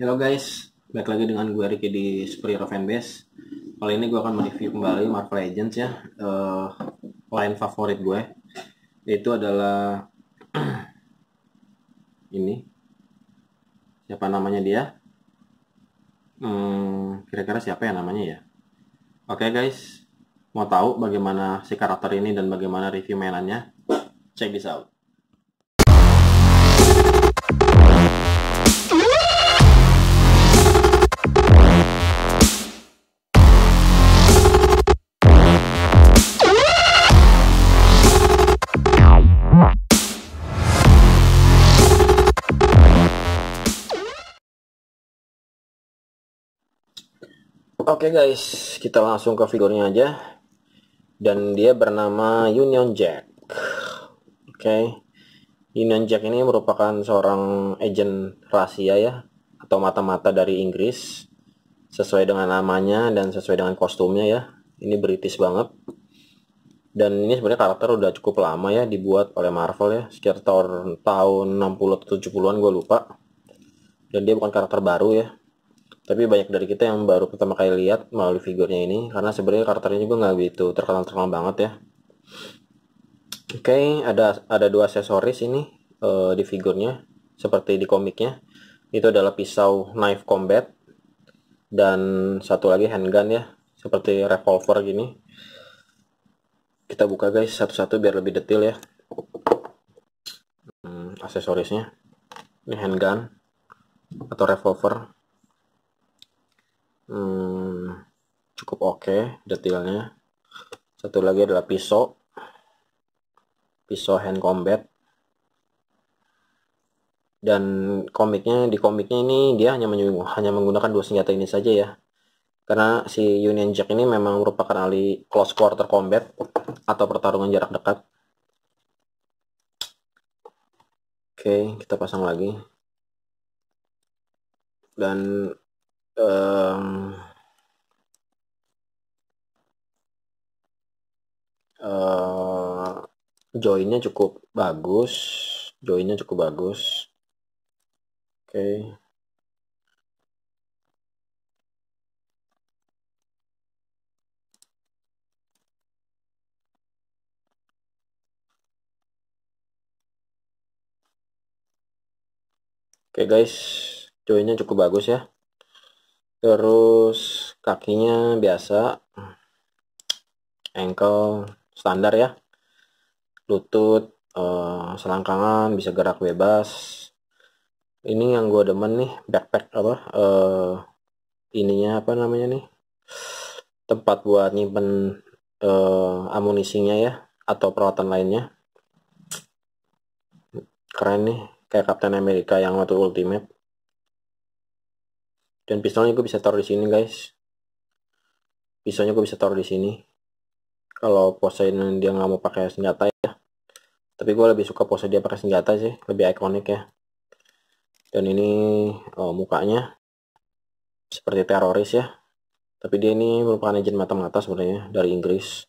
Halo guys, balik lagi dengan gue Ricky di Superhero Fanbase Kali ini gue akan mereview kembali Marvel Legends ya uh, eh, Line favorit gue Itu adalah Ini Siapa namanya dia? Hmm, kira-kira siapa ya namanya ya? Oke okay guys, mau tahu bagaimana si karakter ini dan bagaimana review mainannya? Check this out Oke okay guys, kita langsung ke figurnya aja. Dan dia bernama Union Jack. Oke. Okay. Union Jack ini merupakan seorang agen rahasia ya atau mata-mata dari Inggris sesuai dengan namanya dan sesuai dengan kostumnya ya. Ini British banget. Dan ini sebenarnya karakter udah cukup lama ya dibuat oleh Marvel ya, sekitar tahun 60 70-an gue lupa. Dan dia bukan karakter baru ya tapi banyak dari kita yang baru pertama kali lihat melalui figurnya ini karena sebenarnya karakternya juga nggak begitu terkenal terkenal banget ya oke okay, ada ada dua aksesoris ini uh, di figurnya seperti di komiknya itu adalah pisau knife combat dan satu lagi handgun ya seperti revolver gini kita buka guys satu-satu biar lebih detail ya hmm, aksesorisnya ini handgun atau revolver hmm, cukup oke okay detailnya satu lagi adalah pisau pisau hand combat dan komiknya di komiknya ini dia hanya hanya menggunakan dua senjata ini saja ya karena si Union Jack ini memang merupakan ahli close quarter combat atau pertarungan jarak dekat oke kita pasang lagi dan um, uh, joinnya cukup bagus joinnya cukup bagus oke okay. Oke okay guys, joinnya cukup bagus ya terus kakinya biasa ankle standar ya lutut eh, selangkangan bisa gerak bebas ini yang gue demen nih backpack apa uh, ininya apa namanya nih tempat buat nyimpen uh, amunisinya ya atau peralatan lainnya keren nih kayak Captain America yang waktu Ultimate dan pistolnya gue bisa taruh di sini guys pisaunya gue bisa taruh di sini kalau Poseidon dia nggak mau pakai senjata ya tapi gue lebih suka pose dia pakai senjata sih lebih ikonik ya dan ini oh, mukanya seperti teroris ya tapi dia ini merupakan agent mata-mata sebenarnya dari Inggris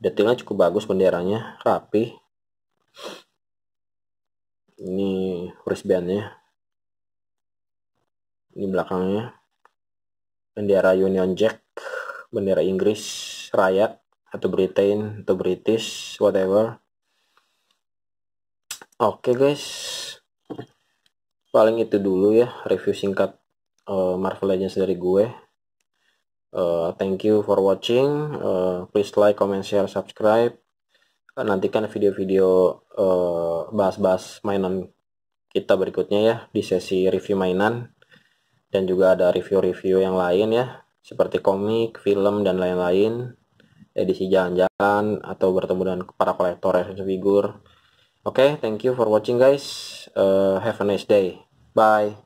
detailnya cukup bagus benderanya rapi ini wristbandnya ini belakangnya bendera Union Jack bendera Inggris Raya atau Britain atau British whatever oke okay, guys paling itu dulu ya review singkat uh, Marvel Legends dari gue uh, thank you for watching uh, please like comment share subscribe uh, nantikan video-video bahas-bahas mainan kita berikutnya ya di sesi review mainan dan juga ada review-review yang lain ya seperti komik, film, dan lain-lain edisi jalan-jalan atau bertemu dengan para kolektor action figure oke okay, thank you for watching guys uh, have a nice day bye